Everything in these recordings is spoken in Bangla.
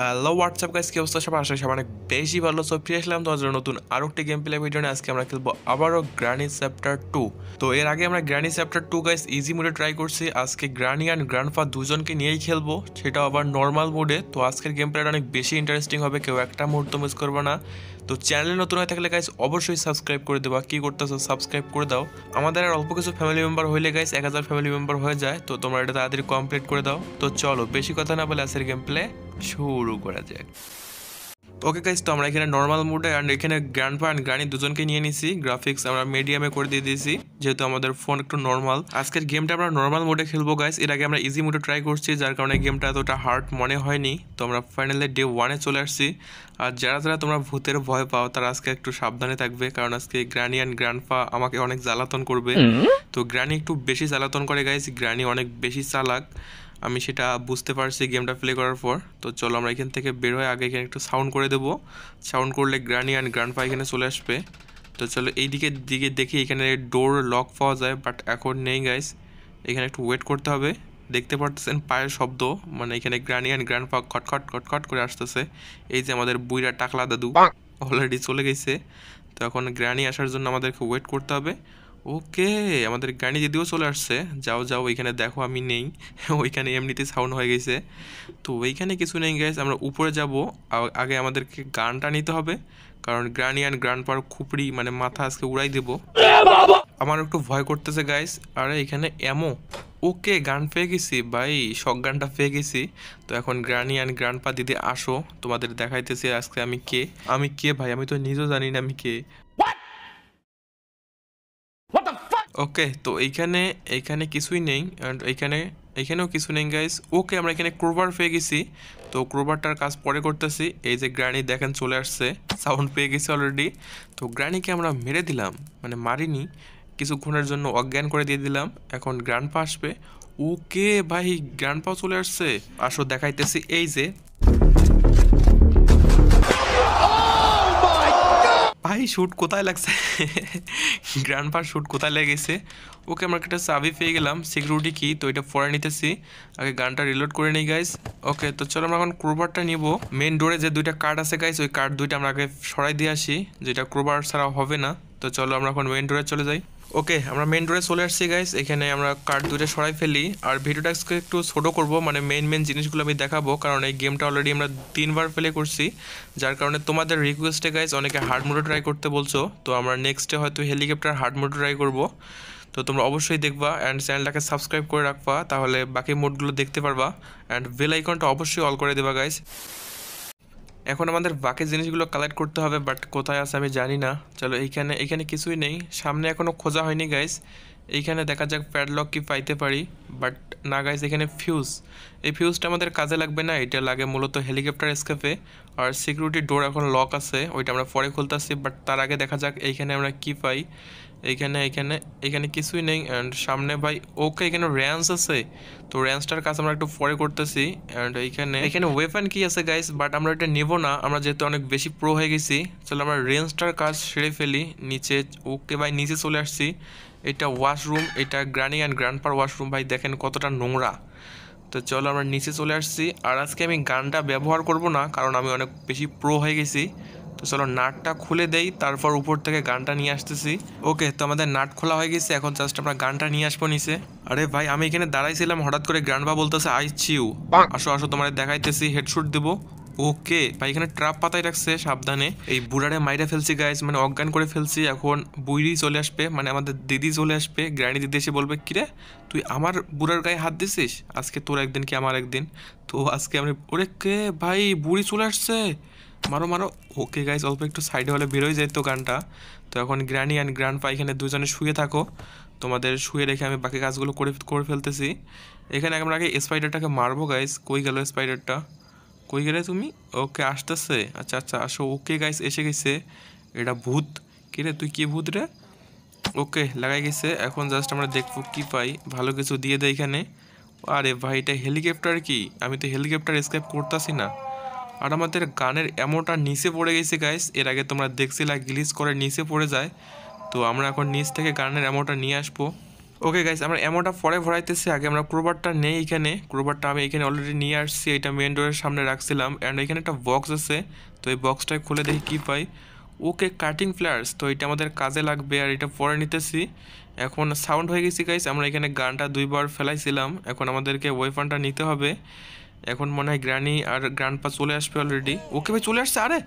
হ্যালো হোয়াটসঅ্যাপ গাইজ কি অবস্থা সবাই আসলে সবাই অনেক বেশি ভালো সব ফিরে আসলাম তোমাদের নতুন আরও একটি গেম প্লে ভিডিও নিয়ে আজকে আমরা খেলবো আবারও গ্রানি চ্যাপ্টার টু তো এর আগে আমরা granny chapter two guys easy মোডে ট্রাই করছি আজকে গ্রানি অ্যান্ড গ্র্যান্ডফা দুজনকে নিয়েই খেলবো সেটা আবার নর্মাল মোডে তো আজকের গেম প্লেটা অনেক বেশি ইন্টারেস্টিং হবে কেউ একটা মুহূর্ত মিস করবে না তো চ্যানেলে নতুন হয়ে থাকলে গাইস অবশ্যই সাবস্ক্রাইব করে দেবা কী করতেছো সাবস্ক্রাইব করে দাও আমাদের আর অল্প কিছু ফ্যামিলি মেম্বার হইলে গাইস এক হাজার ফ্যামিলি মেম্বার হয়ে যায় তো তোমরা এটা তাড়াতাড়ি কমপ্লিট করে দাও তো চলো বেশি কথা না বলে আজকের গেম প্লে শুরু করা যাক ওকে গাইস তো আমরা এখানে নর্মাল মোডে অ্যান্ড এখানে গ্র্যান্ডপা অ্যান্ড গ্রানি দুজনকে নিয়ে নিছি গ্রাফিক্স আমরা মিডিয়ামে করে দিয়ে দিয়েছি যেহেতু আমাদের ফোন একটু নর্মাল আজকের গেমটা আমরা নর্মাল মোডে খেলবো গাইজ এর আগে আমরা ইজি মোডে ট্রাই করছি যার কারণে গেমটা এতটা হার্ড মনে হয়নি তো আমরা ফাইনালি ডে ওয়ানে চলে আসছি আর যারা যারা তোমরা ভূতের ভয় পাও তারা আজকে একটু সাবধানে থাকবে কারণ আজকে গ্রানি অ্যান্ড গ্র্যান্ডপা আমাকে অনেক জ্বালাতন করবে mm-hmm. তো গ্রানি একটু বেশি জ্বালাতন করে গাইজ গ্রানি অনেক বেশি চালাক আমি সেটা বুঝতে পারছি গেমটা প্লে করার পর তো চলো আমরা এখান থেকে বের হয়ে আগে এখানে একটু সাউন্ড করে দেবো সাউন্ড করলে গ্রানি অ্যান্ড গ্রান্ডপা এখানে চলে আসবে তো চলো এইদিকে দিকে দেখি এখানে ডোর লক পাওয়া যায় বাট এখন নেই গাইস এখানে একটু ওয়েট করতে হবে দেখতে পারতেছেন পায়ের শব্দ মানে এখানে গ্রানি অ্যান্ড পা খটখট খটখট করে আসতেছে এই যে আমাদের বুইরা টাকলা দাদু অলরেডি চলে গেছে তো এখন গ্রানি আসার জন্য আমাদেরকে ওয়েট করতে হবে ওকে আমাদের গানি যদিও চলে আসছে যাও যাও ওইখানে দেখো আমি নেই ওইখানে এমনিতে সাউন্ড হয়ে গেছে তো ওইখানে কিছু নেই গাইস আমরা উপরে যাব আগে আমাদেরকে গানটা নিতে হবে কারণ গ্রানি অ্যান্ড গ্র্যান্ড পার খুপড়ি মানে মাথা আজকে উড়াই দেব আমার একটু ভয় করতেছে গাইস আরে এখানে এমো ওকে গান পেয়ে গেছি ভাই শখ গানটা পেয়ে গেছি তো এখন গ্রানি অ্যান্ড গ্র্যান্ডপা দিদি আসো তোমাদের দেখাইতেছি আজকে আমি কে আমি কে ভাই আমি তো নিজেও জানি না আমি কে ওকে তো এইখানে এইখানে কিছুই নেই অ্যান্ড এইখানে এইখানেও কিছু নেই গাইস ওকে আমরা এখানে ক্রোবার পেয়ে গেছি তো ক্রোবারটার কাজ পরে করতেছি এই যে গ্রানি দেখেন চলে আসছে সাউন্ড পেয়ে গেছি অলরেডি তো গ্রানিকে আমরা মেরে দিলাম মানে মারিনি কিছুক্ষণের জন্য অজ্ঞান করে দিয়ে দিলাম এখন পা আসবে ওকে ভাই পাও চলে আসছে আসো দেখাইতেছি এই যে ভাই শ্যুট কোথায় লাগছে গ্র্যান্ডপার শ্যুট কোথায় লেগেছে ওকে আমার একটা চাবি পেয়ে গেলাম সিকিউরিটি কি তো এটা পরে নিতেছি আগে গানটা রিলোড করে নিই গাইস ওকে তো চলো আমরা এখন ক্রোবারটা নিব মেন ডোরে যে দুইটা কার্ড আছে গাইস ওই কার্ড দুইটা আমরা আগে সরাই দিয়ে আসি যেটা ক্রোবার ছাড়া হবে না তো চলো আমরা এখন মেন ডোরে চলে যাই ওকে আমরা মেন ডোরে চলে আসছি গাইস এখানে আমরা কার্ড দুটো সরাই ফেলি আর ভিডিওটাকে একটু ছোটো করব মানে মেন মেন জিনিসগুলো আমি দেখাবো কারণ এই গেমটা অলরেডি আমরা তিনবার প্লে করছি যার কারণে তোমাদের রিকোয়েস্টে গাইস অনেকে হার্ড মোডে ট্রাই করতে বলছো তো আমরা নেক্সটে হয়তো হেলিকপ্টার হার্ড মোডে ট্রাই করব তো তোমরা অবশ্যই দেখবা অ্যান্ড চ্যানেলটাকে সাবস্ক্রাইব করে রাখবা তাহলে বাকি মোডগুলো দেখতে পারবা অ্যান্ড বেল আইকনটা অবশ্যই অল করে দেবা গাইস এখন আমাদের বাকি জিনিসগুলো কালেক্ট করতে হবে বাট কোথায় আছে আমি জানি না চলো এইখানে এখানে কিছুই নেই সামনে এখনও খোঁজা হয়নি গাইস এইখানে দেখা যাক প্যাডলক কি পাইতে পারি বাট না গাইস এখানে ফিউজ এই ফিউজটা আমাদের কাজে লাগবে না এটা লাগে মূলত হেলিকপ্টার স্কেপে আর সিকিউরিটি ডোর এখন লক আছে ওইটা আমরা পরে খুলতেছি বাট তার আগে দেখা যাক এইখানে আমরা কি পাই এখানে এখানে এখানে কিছুই নেই অ্যান্ড সামনে ভাই ওকে এখানে র্যান্স আছে তো র্যান্সটার কাজ আমরা একটু পরে করতেছি অ্যান্ড এখানে এখানে ওয়েপন কি আছে গাইস বাট আমরা এটা নেব না আমরা যেহেতু অনেক বেশি প্রো হয়ে গেছি চলো আমরা রেঞ্জটার কাজ সেরে ফেলি নিচে ওকে ভাই নিচে চলে আসছি এটা ওয়াশরুম এটা গ্রানি অ্যান্ড গ্র্যান্ডপার ওয়াশরুম ভাই দেখেন কতটা নোংরা তো চলো আমরা নিচে চলে আসছি আর আজকে আমি গানটা ব্যবহার করব না কারণ আমি অনেক বেশি প্রো হয়ে গেছি তো চলো নাটটা খুলে দেই তারপর উপর থেকে গানটা নিয়ে আসতেছি ওকে তো আমাদের নাট খোলা হয়ে গেছে এখন জাস্ট আমরা গানটা নিয়ে আসবো নিচে আরে ভাই আমি এখানে দাঁড়াইছিলাম হঠাৎ করে গ্রান্ডবা বলতেছে আইস আসো আসো তোমার দেখাইতেছি হেডশুট দেবো ওকে ভাই এখানে ট্রাপ পাতায় রাখছে সাবধানে এই বুড়ারে মাইরা ফেলছি গাইজ মানে অজ্ঞান করে ফেলছি এখন বুইড়ি চলে আসবে মানে আমাদের দিদি চলে আসবে গ্রানি দিদি এসে বলবে কিরে তুই আমার বুড়ার গায়ে হাত দিছিস আজকে তোর একদিন কি আমার একদিন তো আজকে আমি ওরে কে ভাই বুড়ি চলে আসছে মারো মারো ওকে গাইজ অল্প একটু সাইডে হলে বেরোয় তো গানটা তো এখন গ্র্যানি অ্যান্ড গ্র্যান্ড পা এখানে দুজনে শুয়ে থাকো তোমাদের শুয়ে রেখে আমি বাকি কাজগুলো করে করে ফেলতেছি এখানে আমরা আগে স্পাইডারটাকে মারবো গাইজ কই গেল স্পাইডারটা কই গেলে তুমি ওকে আসতেছে আচ্ছা আচ্ছা আসো ওকে গাইস এসে গেছে এটা ভূত কিরে তুই কি ভূত রে ওকে লাগাই গেছে এখন জাস্ট আমরা দেখবো কি পাই ভালো কিছু দিয়ে দেয় এখানে আরে ভাই এটা হেলিকপ্টার কি আমি তো হেলিকপ্টার স্কেপ করতেছি না আর আমাদের গানের এমোটা নিচে পড়ে গেছে গাইস এর আগে তোমরা দেখছিলা গ্লিস করে নিচে পড়ে যায় তো আমরা এখন নিচ থেকে গানের এমোটা নিয়ে আসবো ওকে গাইস আমরা অ্যামোটা পরে ভরাইতেছি আগে আমরা ক্রোবারটা নেই এখানে ক্রোবারটা আমি এখানে অলরেডি নিয়ে আসছি এটা মেন ডোরের সামনে রাখছিলাম অ্যান্ড এখানে একটা বক্স আছে তো এই বক্সটাই খুলে দেখি কী পাই ওকে কাটিং ফ্লেয়ার্স তো এটা আমাদের কাজে লাগবে আর এটা পরে নিতেছি এখন সাউন্ড হয়ে গেছি গাইস আমরা এখানে গানটা দুইবার ফেলাইছিলাম এখন আমাদেরকে ওয়েফানটা নিতে হবে এখন মনে হয় গ্রানি আর গ্রান্ডপা চলে আসবে অলরেডি ওকে ভাই চলে আসছে আরে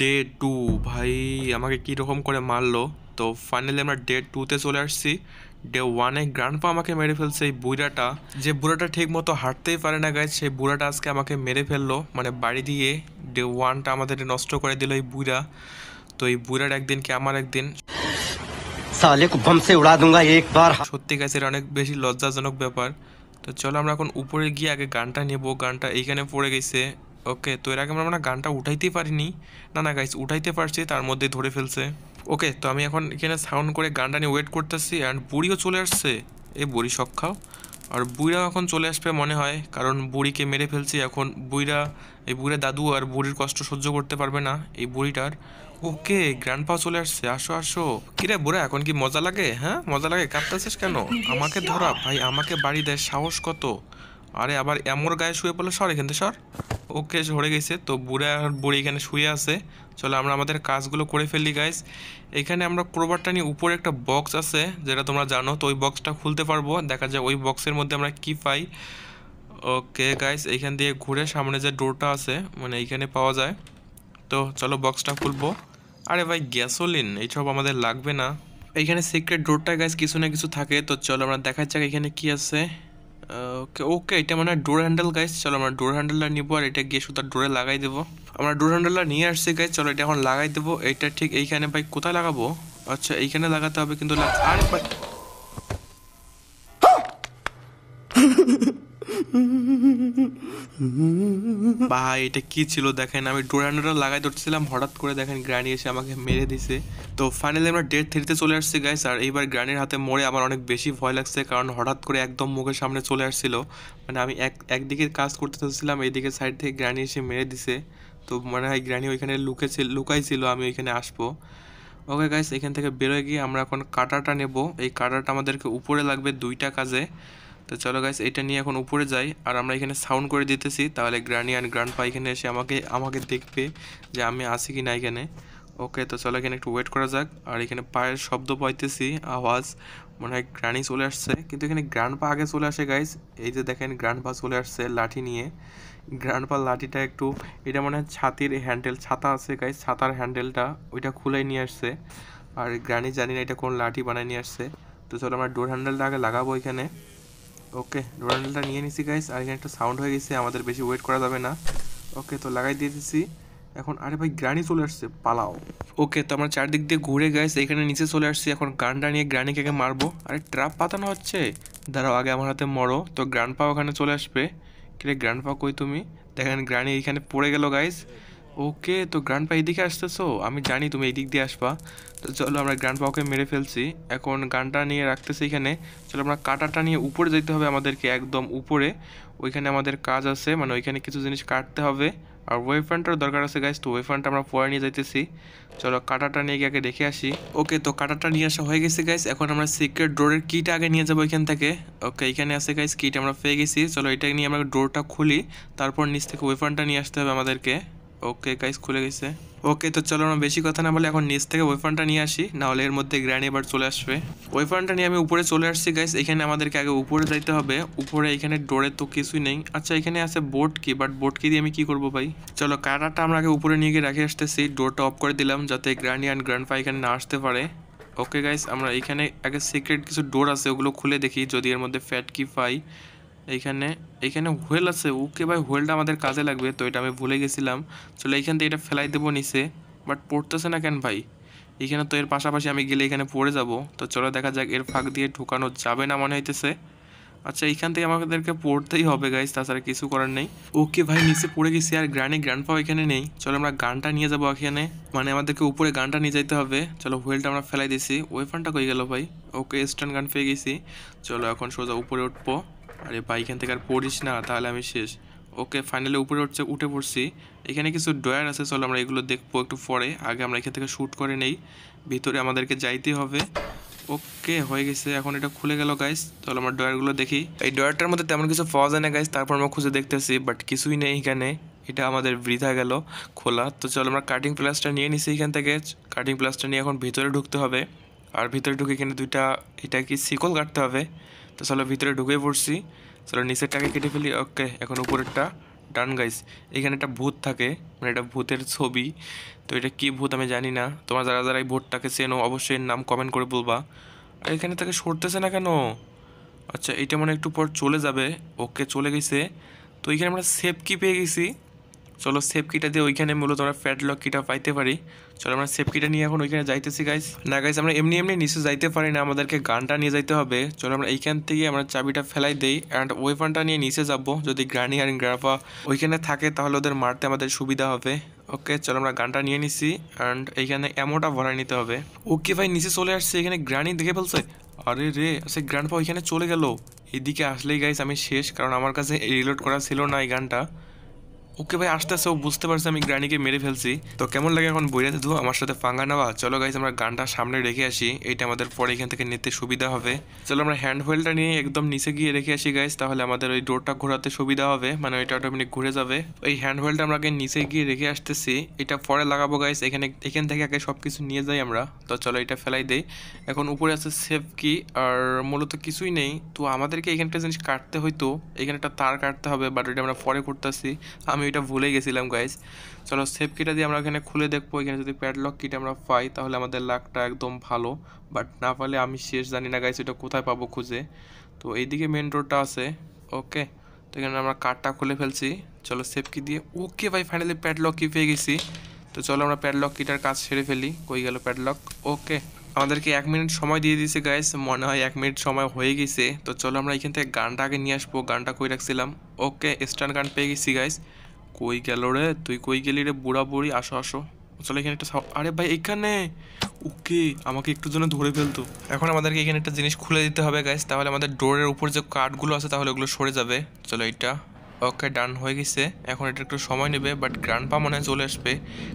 ডে টু ভাই আমাকে কীরকম করে মারলো তো ফাইনালি আমরা ডে টুতে চলে আসছি ডে ওয়ানে পা আমাকে মেরে ফেলছে এই বুড়াটা যে বুড়াটা ঠিক মতো হাঁটতেই পারে না গায়ে সেই বুড়াটা আজকে আমাকে মেরে ফেললো মানে বাড়ি দিয়ে ডে ওয়ানটা আমাদের নষ্ট করে দিল এই বুড়া তো এই বুড়ার একদিন কি আমার একদিন সত্যি গাছের অনেক বেশি লজ্জাজনক ব্যাপার তো চলো আমরা এখন উপরে গিয়ে আগে গানটা নেব গানটা এইখানে পড়ে গেছে ওকে তো এর আগে আমরা মানে গানটা উঠাইতেই পারিনি না না গাইস উঠাইতে পারছি তার মধ্যে ধরে ফেলছে ওকে তো আমি এখন এখানে সাউন্ড করে গানটা নিয়ে ওয়েট করতেছি অ্যান্ড বুড়িও চলে আসছে এই বুড়ি সক্ষাও খাও আর বুড়িরাও এখন চলে আসবে মনে হয় কারণ বুড়িকে মেরে ফেলছি এখন বুড়িরা এই বুড়ির দাদু আর বুড়ির কষ্ট সহ্য করতে পারবে না এই বুড়িটার ওকে গ্র্যান্ডপাও চলে আসছে আসো আসো কিরে বুড়া এখন কি মজা লাগে হ্যাঁ মজা লাগে কাঁপতেছিস কেন আমাকে ধরা ভাই আমাকে বাড়ি দেয় সাহস কত আরে আবার এমর গায়ে শুয়ে পড়লো সর এখান থেকে সর ওকে ঝরে গেছে তো বুড়া আর বুড়ি এখানে শুয়ে আছে চলো আমরা আমাদের কাজগুলো করে ফেলি গাইস এখানে আমরা ক্রোবারটা নিয়ে উপরে একটা বক্স আছে যেটা তোমরা জানো তো ওই বক্সটা খুলতে পারবো দেখা যায় ওই বক্সের মধ্যে আমরা কি পাই ওকে গাইস এইখান দিয়ে ঘুরে সামনে যে ডোরটা আছে মানে এইখানে পাওয়া যায় তো চলো বক্সটা খুলবো আরে ভাই গ্যাসোলিন এইসব আমাদের লাগবে না এইখানে সিক্রেট ডোরটা গাইস কিছু না কিছু থাকে তো চলো আমরা দেখা যাক এখানে কি আছে ওকে ওকে এটা মানে ডোর হ্যান্ডেল গাইজ চলো আমরা ডোর হ্যান্ডেলটা নিবো আর এটা গিয়ে সুতার ডোরে লাগাই দেবো আমরা ডোর হ্যান্ডেলটা নিয়ে আসছি গাইজ চলো এটা এখন লাগাই দেবো এটা ঠিক এইখানে ভাই কোথায় লাগাবো আচ্ছা এইখানে লাগাতে হবে কিন্তু আরে ভাই mm ভাই এটা কি ছিল দেখেন আমি ডোরানোটা লাগাই ধরছিলাম হঠাৎ করে দেখেন গ্রানি এসে আমাকে মেরে দিছে তো ফাইনালি আমরা ডেট থ্রিতে চলে আসছি গাইস আর এইবার গ্রানির হাতে মরে আমার অনেক বেশি ভয় লাগছে কারণ হঠাৎ করে একদম মুখের সামনে চলে আসছিল মানে আমি এক একদিকে কাজ করতে চাচ্ছিলাম এইদিকে সাইড থেকে গ্রানি এসে মেরে দিছে তো মনে হয় গ্রানি ওইখানে লুকেছিল লুকাইছিল আমি ওইখানে আসবো ওকে গাইস এখান থেকে বেরোয় গিয়ে আমরা এখন কাটাটা নেব এই কাটাটা আমাদেরকে উপরে লাগবে দুইটা কাজে তো চলো গাইস এটা নিয়ে এখন উপরে যাই আর আমরা এখানে সাউন্ড করে দিতেছি তাহলে গ্রানি অ্যান্ড পা এখানে এসে আমাকে আমাকে দেখবে যে আমি আসি কি না এখানে ওকে তো চলো এখানে একটু ওয়েট করা যাক আর এখানে পায়ের শব্দ পাইতেছি আওয়াজ মনে হয় গ্রানি চলে আসছে কিন্তু এখানে পা আগে চলে আসে গাইস এই যে দেখেন পা চলে আসছে লাঠি নিয়ে পা লাঠিটা একটু এটা মনে হয় ছাতির হ্যান্ডেল ছাতা আছে গাইস ছাতার হ্যান্ডেলটা ওইটা খুলে নিয়ে আসছে আর গ্রানি জানি না এটা কোন লাঠি বানায় নিয়ে আসছে তো চলো আমরা ডোর হ্যান্ডেলটা আগে লাগাবো এখানে ওকে ডোনাল্ডটা নিয়ে নিছি গাইস আর এখানে একটা সাউন্ড হয়ে গেছে আমাদের বেশি ওয়েট করা যাবে না ওকে তো লাগাই দিয়ে দিছি এখন আরে ভাই গ্রানি চলে আসছে পালাও ওকে তো আমরা চারদিক দিয়ে ঘুরে গাইস এখানে নিচে চলে আসছি এখন গানটা নিয়ে গ্রানিকে আগে মারবো আরে ট্রাপ পাতানো হচ্ছে দাঁড়াও আগে আমার হাতে মরো তো গ্রান্ড পা ওখানে চলে আসবে কিরে গ্রান্ড পা কই তুমি দেখেন গ্রানি এখানে পড়ে গেল গাইস ওকে তো পা এদিকে আসতেছো আমি জানি তুমি এইদিক দিয়ে আসবা তো চলো আমরা পাওকে মেরে ফেলছি এখন গানটা নিয়ে রাখতেছি এখানে চলো আমরা কাটাটা নিয়ে উপরে যেতে হবে আমাদেরকে একদম উপরে ওইখানে আমাদের কাজ আছে মানে ওইখানে কিছু জিনিস কাটতে হবে আর ওয়েফানটার দরকার আছে গাইস তো ওয়েফানটা আমরা পরে নিয়ে যাইতেছি চলো কাটাটা নিয়ে গিয়ে আগে দেখে আসি ওকে তো কাটাটা নিয়ে আসা হয়ে গেছে গাইস এখন আমরা সিক্রেট ডোরের কিটা আগে নিয়ে যাবো এখান থেকে ওকে এখানে আছে গাইস কিট আমরা পেয়ে গেছি চলো এটা নিয়ে আমরা ডোরটা খুলি তারপর নিচ থেকে ওয়েফানটা নিয়ে আসতে হবে আমাদেরকে ওকে গাইস খুলে গেছে ওকে তো চলো না বেশি কথা না বলে এখন নিচ থেকে ওয়েফানটা নিয়ে আসি নাহলে এর মধ্যে গ্র্যান্ড এবার চলে আসবে ওয়েফানটা নিয়ে আমি উপরে চলে আসছি গাইস এখানে আমাদেরকে আগে উপরে যাইতে হবে উপরে এখানে ডোরে তো কিছুই নেই আচ্ছা এখানে আছে বোট কি বাট বোট কি দিয়ে আমি কি করব ভাই চলো কাটারটা আমরা আগে উপরে নিয়ে গিয়ে রাখে আসতেছি ডোরটা অফ করে দিলাম যাতে গ্র্যানি অ্যান্ড ফাই এখানে না আসতে পারে ওকে গাইস আমরা এখানে আগে সিক্রেট কিছু ডোর আছে ওগুলো খুলে দেখি যদি এর মধ্যে ফ্যাট কি পাই এইখানে এইখানে হুয়েল আছে ওকে ভাই হুয়েলটা আমাদের কাজে লাগবে তো এটা আমি ভুলে গেছিলাম চলো এইখান থেকে এটা ফেলাই দেবো নিচে বাট পড়তেছে না কেন ভাই এখানে তো এর পাশাপাশি আমি গেলে এখানে পড়ে যাব তো চলো দেখা যাক এর ফাঁক দিয়ে ঢুকানো যাবে না মনে হইতেছে আচ্ছা এইখান থেকে আমাদেরকে পড়তেই হবে গাইজ তাছাড়া কিছু করার নেই ওকে ভাই নিচে পড়ে গেছি আর গ্রানে গ্র্যান্ড পাও এখানে নেই চলো আমরা গানটা নিয়ে যাবো এখানে মানে আমাদেরকে উপরে গানটা নিয়ে যাইতে হবে চলো হুইলটা আমরা ফেলাই দিছি ওয়েফানটা কই গেল ভাই ওকে স্টান গান পেয়ে গেছি চলো এখন সোজা উপরে উঠবো আরে ভাই এখান থেকে আর পড়িস না তাহলে আমি শেষ ওকে ফাইনালি উপরে উঠছে উঠে পড়ছি এখানে কিছু ড্রয়ার আছে চলো আমরা এগুলো দেখবো একটু পরে আগে আমরা এখান থেকে শ্যুট করে নেই ভিতরে আমাদেরকে যাইতে হবে ওকে হয়ে গেছে এখন এটা খুলে গেল গাইস চলো আমার ড্রয়ারগুলো দেখি এই ড্রয়ারটার মধ্যে তেমন কিছু পাওয়া যায় না গাইস তারপর আমরা খুঁজে দেখতেছি বাট কিছুই নেই এখানে এটা আমাদের বৃথা গেল খোলা তো চলো আমরা কাটিং প্লাসটা নিয়ে নিছি এখান থেকে কাটিং প্লাসটা নিয়ে এখন ভিতরে ঢুকতে হবে আর ভিতরে ঢুকে এখানে দুইটা এটা কি শিকল কাটতে হবে তো চলো ভিতরে ঢুকে পড়ছি চলো নিচেরটাকে কেটে ফেলি ওকে এখন উপরেরটা ডান গাইস এখানে একটা ভূত থাকে মানে এটা ভূতের ছবি তো এটা কি ভূত আমি জানি না তোমার যারা যারা এই ভূতটাকে চেনো অবশ্যই নাম কমেন্ট করে বলবা আর এখানে তাকে সরতেছে না কেন আচ্ছা এটা মানে একটু পর চলে যাবে ওকে চলে গেছে তো এখানে আমরা সেফ কি পেয়ে গেছি চলো সেফ কিটা দিয়ে ওইখানে মূলত আমরা ফ্যাট লক কিটা পাইতে পারি চলো আমরা সেফ কিটা নিয়ে এখন ওইখানে যাইতেছি গাইস না গাইস আমরা এমনি এমনি নিচে যাইতে পারি না আমাদেরকে গানটা নিয়ে যাইতে হবে চলো আমরা এইখান থেকে আমরা চাবিটা ফেলাই দেই অ্যান্ড ওয়েফানটা নিয়ে নিচে যাবো যদি গ্রানি আর গ্রাফা ওইখানে থাকে তাহলে ওদের মারতে আমাদের সুবিধা হবে ওকে চলো আমরা গানটা নিয়ে নিছি অ্যান্ড এইখানে অ্যামোটা ভরাই নিতে হবে ওকে ভাই নিচে চলে আসছে এখানে গ্রানি দেখে ফেলছে আরে রে সে গ্র্যান্ডপা আচ্ছা, ওইখানে চলে গেল এদিকে আসলেই গাইস আমি শেষ কারণ আমার কাছে রিলোড করা ছিল না এই গানটা ওকে ভাই আস্তে ও বুঝতে পারছে আমি গ্রানিকে মেরে ফেলছি তো কেমন লাগে এখন বইরাতে দু আমার সাথে ফাঙ্গা নেওয়া চলো গাইজ আমরা গানটা সামনে রেখে আসি এটা আমাদের পরে এখান থেকে নিতে সুবিধা হবে চলো আমরা হ্যান্ড হুইলটা নিয়ে একদম নিচে গিয়ে রেখে আসি গাইজ তাহলে আমাদের ওই ডোরটা ঘোরাতে সুবিধা হবে মানে ওইটা অটোমেটিক ঘুরে যাবে ওই হ্যান্ড হুইলটা আমরা আগে নিচে গিয়ে রেখে আসতেছি এটা পরে লাগাবো গাইজ এখানে এখান থেকে আগে সব কিছু নিয়ে যাই আমরা তো চলো এটা ফেলাই দেই এখন উপরে আছে সেফ কি আর মূলত কিছুই নেই তো আমাদেরকে এখানটা জিনিস কাটতে হয়তো এখানে একটা তার কাটতে হবে বাট ওইটা আমরা পরে করতেছি আমি এটা ভুলে গেছিলাম গাইজ চলো সেফ কিটা দিয়ে আমরা এখানে খুলে দেখবো এখানে যদি প্যাডলক কিটা আমরা পাই তাহলে আমাদের লাকটা একদম ভালো বাট না পালে আমি শেষ জানি না গাইজ এটা কোথায় পাবো খুঁজে তো এইদিকে মেন রোডটা আছে ওকে তো এখানে আমরা কার্ডটা খুলে ফেলছি চলো সেফ কি দিয়ে ওকে ভাই ফাইনালি প্যাডলক কি পেয়ে গেছি তো চলো আমরা প্যাডলক কিটার কাজ সেরে ফেলি কই গেল প্যাডলক ওকে আমাদেরকে এক মিনিট সময় দিয়ে দিয়েছে গাইস মনে হয় এক মিনিট সময় হয়ে গেছে তো চলো আমরা এখান থেকে গানটা আগে নিয়ে আসবো গানটা কই রাখছিলাম ওকে স্টার গান পেয়ে গেছি গাইস কই গেল রে তুই কই গেলি রে বুড়া বুড়ি আসো আসো চলো এখানে একটা আরে ভাই এখানে ওকে আমাকে একটু জন্য ধরে ফেলতো এখন আমাদেরকে এখানে একটা জিনিস খুলে দিতে হবে গাইস তাহলে আমাদের ডোরের উপর যে কাঠগুলো আছে তাহলে ওগুলো সরে যাবে চলো এটা ওকে ডান হয়ে গেছে এখন এটা একটু সময় নেবে বাট গ্রান্ডপা মনে চলে আসবে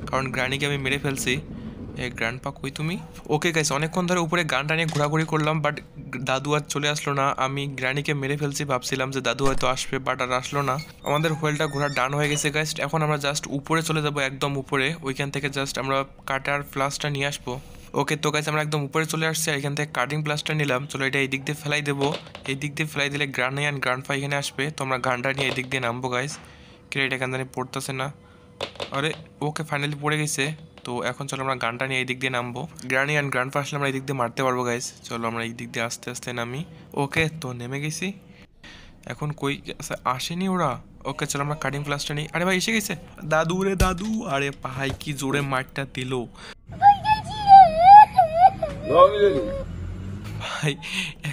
কারণ গ্রানিকে আমি মেরে ফেলছি এ পা কই তুমি ওকে গাইস অনেকক্ষণ ধরে উপরে গানটা নিয়ে ঘোরাঘুরি করলাম বাট দাদু আর চলে আসলো না আমি গ্র্যানিকে মেরে ফেলছি ভাবছিলাম যে দাদু হয়তো আসবে বাট আর আসলো না আমাদের হোয়েলটা ঘোরা ডান হয়ে গেছে গাইস এখন আমরা জাস্ট উপরে চলে যাব একদম উপরে ওইখান থেকে জাস্ট আমরা কাটার ফ্লাসটা নিয়ে আসবো ওকে তো গাইস আমরা একদম উপরে চলে আসছি আর এখান থেকে কাটিং প্লাসটা নিলাম চলো এটা এই দিক দিয়ে ফেলাই দেবো এই দিক দিয়ে ফেলাই দিলে গ্রানে অ্যান্ড ফাই এখানে আসবে তো আমরা গানটা নিয়ে এই দিক দিয়ে নামবো গাইস ক্রেট এখান থেকে পড়তেছে না আরে ওকে ফাইনালি পড়ে গেছে তো এখন চলো আমরা গানটা নিয়ে এই দিক দিয়ে নামবো গ্রানি অ্যান্ড গ্র্যান্ড আসলে আমরা এই দিক দিয়ে মারতে পারবো গাইজ চলো আমরা এই দিক দিয়ে আস্তে আস্তে নামি ওকে তো নেমে গেছি এখন কই আসেনি ওরা ওকে চলো আমরা কাটিং ক্লাসটা নিই আরে ভাই এসে গেছে দাদু রে দাদু আরে ভাই কি জোরে মারটা দিল ভাই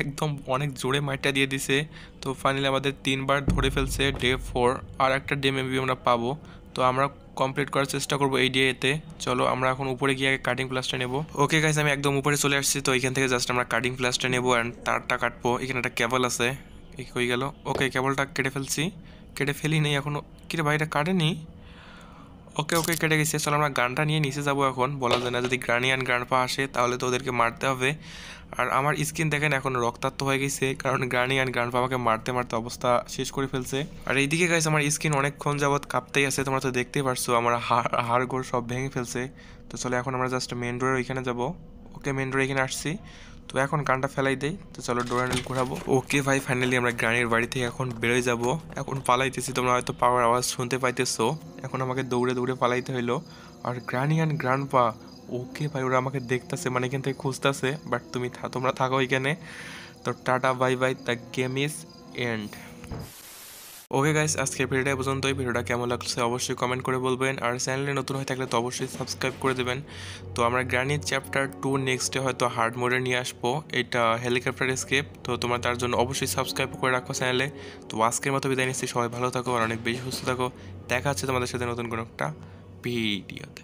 একদম অনেক জোরে মারটা দিয়ে দিছে তো ফাইনালি আমাদের তিনবার ধরে ফেলছে ডে ফোর আর একটা ডে মেবি আমরা পাবো তো আমরা কমপ্লিট করার চেষ্টা করবো এই ডিএতে চলো আমরা এখন উপরে গিয়ে আগে কাটিং প্লাসটা নেবো ওকে গাইস আমি একদম উপরে চলে আসছি তো এখান থেকে জাস্ট আমরা কাটিং প্লাসটা নেবো অ্যান্ড তারটা কাটবো এখানে একটা কেবল আছে হয়ে গেল ওকে কেবলটা কেটে ফেলছি কেটে ফেলি নেই এখনও কিরে ভাই এটা কাটেনি ওকে ওকে কেটে গেছে চলো আমরা গানটা নিয়ে নিচে যাবো এখন বলা যায় না যদি গ্রানি অ্যান্ড গ্রান্ডপা আসে তাহলে তো ওদেরকে মারতে হবে আর আমার স্কিন দেখেন এখন রক্তাক্ত হয়ে গেছে কারণ গ্রানি অ্যান্ড গ্র্যান্ড পাপাকে মারতে মারতে অবস্থা শেষ করে ফেলছে আর এইদিকে গাইস আমার স্কিন অনেকক্ষণ যাবৎ কাঁপতেই আছে তোমরা তো দেখতেই পারছো আমার হাড় হাড় গোড় সব ভেঙে ফেলছে তো চলো এখন আমরা জাস্ট মেন ডোরের ওইখানে যাবো ওকে মেন ডোরে এখানে আসছি তো এখন গানটা ফেলাই দেই তো চলো ডোর হ্যান্ডেল ঘোরাবো ওকে ভাই ফাইনালি আমরা গ্রানির বাড়ি থেকে এখন বেরোয় যাব এখন পালাইতেছি তোমরা হয়তো পাওয়ার আওয়াজ শুনতে পাইতেছো এখন আমাকে দৌড়ে দৌড়ে পালাইতে হইলো আর গ্রানি অ্যান্ড গ্র্যান্ডপা ওকে ভাই ওরা আমাকে দেখতেছে মানে এখান থেকে খুঁজতেছে বাট তুমি তোমরা থাকো এখানে তো টাটা bye bye the game is end okay guys আজকে ভিডিওটা পর্যন্ত এই ভিডিওটা কেমন লাগছে অবশ্যই কমেন্ট করে বলবেন আর চ্যানেলে নতুন হয়ে থাকলে তো অবশ্যই সাবস্ক্রাইব করে দেবেন তো আমরা গ্রানির চ্যাপ্টার টু নেক্সটে হয়তো হার্ড মোডে নিয়ে আসবো এটা হেলিকপ্টার স্কেপ তো তোমরা তার জন্য অবশ্যই সাবস্ক্রাইব করে রাখো চ্যানেলে তো আজকের মতো বিদায় নিচ্ছি সবাই ভালো থাকো আর অনেক বেশি সুস্থ থাকো দেখা হচ্ছে তোমাদের সাথে নতুন কোনো একটা ভিডিওতে